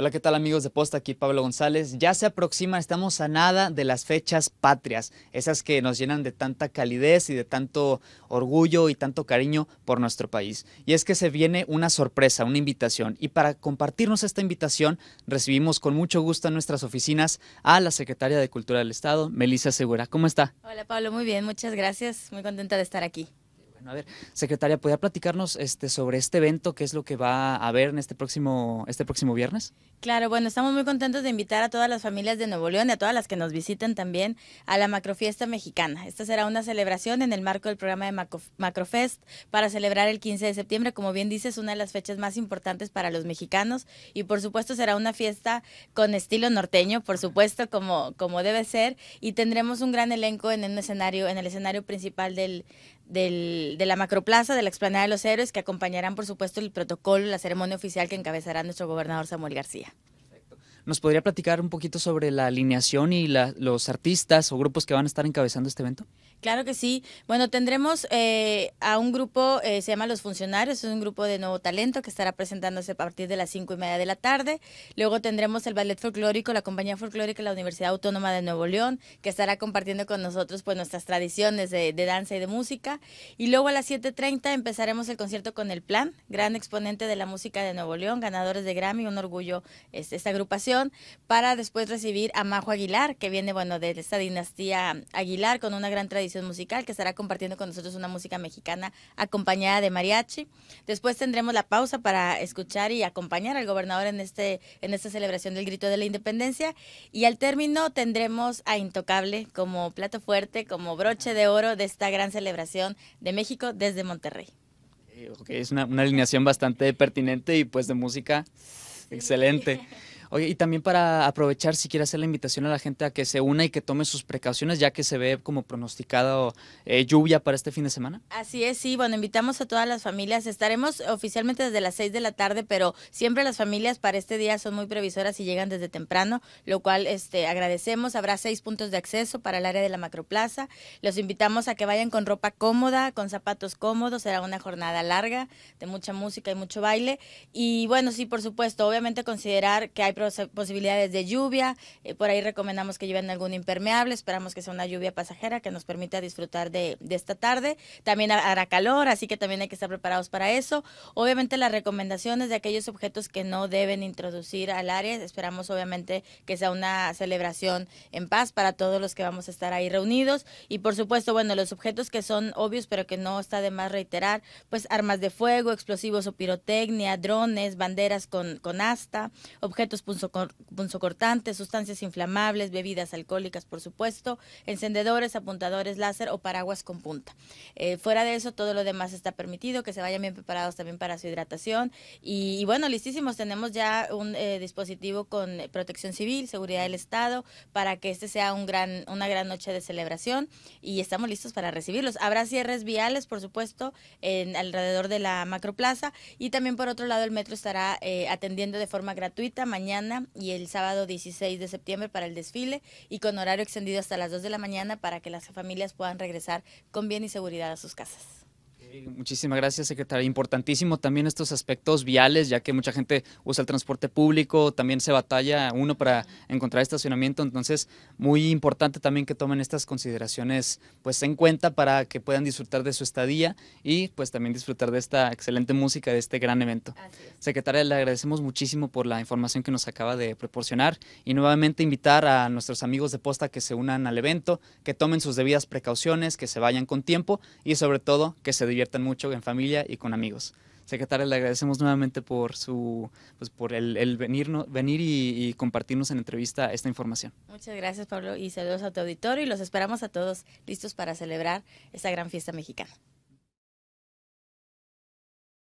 Hola, ¿qué tal amigos de Posta? Aquí Pablo González. Ya se aproxima, estamos a nada de las fechas patrias, esas que nos llenan de tanta calidez y de tanto orgullo y tanto cariño por nuestro país. Y es que se viene una sorpresa, una invitación. Y para compartirnos esta invitación, recibimos con mucho gusto en nuestras oficinas a la Secretaria de Cultura del Estado, Melissa Segura. ¿Cómo está? Hola Pablo, muy bien, muchas gracias. Muy contenta de estar aquí. Bueno, a ver, secretaria, ¿podría platicarnos este, sobre este evento? ¿Qué es lo que va a haber en este próximo, este próximo viernes? Claro, bueno, estamos muy contentos de invitar a todas las familias de Nuevo León y a todas las que nos visiten también a la Macrofiesta Mexicana. Esta será una celebración en el marco del programa de Macrofest para celebrar el 15 de septiembre. Como bien dices, una de las fechas más importantes para los mexicanos y por supuesto será una fiesta con estilo norteño, por supuesto, como, como debe ser. Y tendremos un gran elenco en, un escenario, en el escenario principal del, del, de la macroplaza de la explanada de los héroes, que acompañarán, por supuesto, el protocolo, la ceremonia oficial que encabezará nuestro gobernador Samuel García. ¿Nos podría platicar un poquito sobre la alineación y los artistas o grupos que van a estar encabezando este evento? Claro que sí. Bueno, tendremos eh, a un grupo, eh, se llama Los Funcionarios, es un grupo de nuevo talento que estará presentándose a partir de las cinco y media de la tarde. Luego tendremos el Ballet Folclórico, la Compañía Folclórica de la Universidad Autónoma de Nuevo León, que estará compartiendo con nosotros pues nuestras tradiciones de, danza y de música. Y luego a las 7.30 empezaremos el concierto con El Plan, gran exponente de la música de Nuevo León, ganadores de Grammy, un orgullo este, esta agrupación, para después recibir a Majo Aguilar, que viene, bueno, de esta dinastía Aguilar con una gran tradición musical, que estará compartiendo con nosotros una música mexicana acompañada de mariachi. Después tendremos la pausa para escuchar y acompañar al gobernador en, este, en esta celebración del grito de la independencia. Y al término tendremos a Intocable como plato fuerte, como broche de oro de esta gran celebración de México desde Monterrey. Okay, es una alineación bastante pertinente y pues de música excelente. Oye, y también para aprovechar, si quiere hacer la invitación a la gente a que se una y que tome sus precauciones, ya que se ve como pronosticado eh, lluvia para este fin de semana. Así es, sí, bueno, invitamos a todas las familias. Estaremos oficialmente desde las 6 de la tarde, pero siempre las familias para este día son muy previsoras y llegan desde temprano, lo cual este, agradecemos. Habrá seis puntos de acceso para el área de la macroplaza. Los invitamos a que vayan con ropa cómoda, con zapatos cómodos. Será una jornada larga de mucha música y mucho baile. Y bueno, sí, por supuesto, obviamente considerar que hay posibilidades de lluvia, eh, por ahí recomendamos que lleven algún impermeable, esperamos que sea una lluvia pasajera que nos permita disfrutar de, de esta tarde. También hará calor, así que también hay que estar preparados para eso. Obviamente las recomendaciones de aquellos objetos que no deben introducir al área, esperamos obviamente que sea una celebración en paz para todos los que vamos a estar ahí reunidos y por supuesto, bueno, los objetos que son obvios pero que no está de más reiterar, pues armas de fuego, explosivos o pirotecnia, drones, banderas con, con asta, objetos punzocortantes, sustancias inflamables, bebidas alcohólicas, por supuesto, encendedores, apuntadores láser o paraguas con punta. Eh, fuera de eso, todo lo demás está permitido, que se vayan bien preparados también para su hidratación. Y, bueno, listísimos, tenemos ya un eh, dispositivo con protección civil, seguridad del Estado, para que este sea un gran, una gran noche de celebración y estamos listos para recibirlos. Habrá cierres viales, por supuesto, en, alrededor de la macroplaza y también por otro lado el metro estará eh, atendiendo de forma gratuita mañana y el sábado 16 de septiembre para el desfile y con horario extendido hasta las 2 de la mañana para que las familias puedan regresar con bien y seguridad a sus casas. Eh, muchísimas gracias, secretaria. Importantísimo también estos aspectos viales, ya que mucha gente usa el transporte público, también se batalla uno para encontrar estacionamiento, entonces muy importante también que tomen estas consideraciones pues en cuenta para que puedan disfrutar de su estadía y pues también disfrutar de esta excelente música, de este gran evento. Secretaria, le agradecemos muchísimo por la información que nos acaba de proporcionar y nuevamente invitar a nuestros amigos de Posta que se unan al evento, que tomen sus debidas precauciones, que se vayan con tiempo y sobre todo que se diviertan diviertan mucho en familia y con amigos. Secretaria, le agradecemos nuevamente por su pues por el, venir, venir y, y, compartirnos en entrevista esta información. Muchas gracias, Pablo, y saludos a tu auditorio y los esperamos a todos listos para celebrar esta gran fiesta mexicana.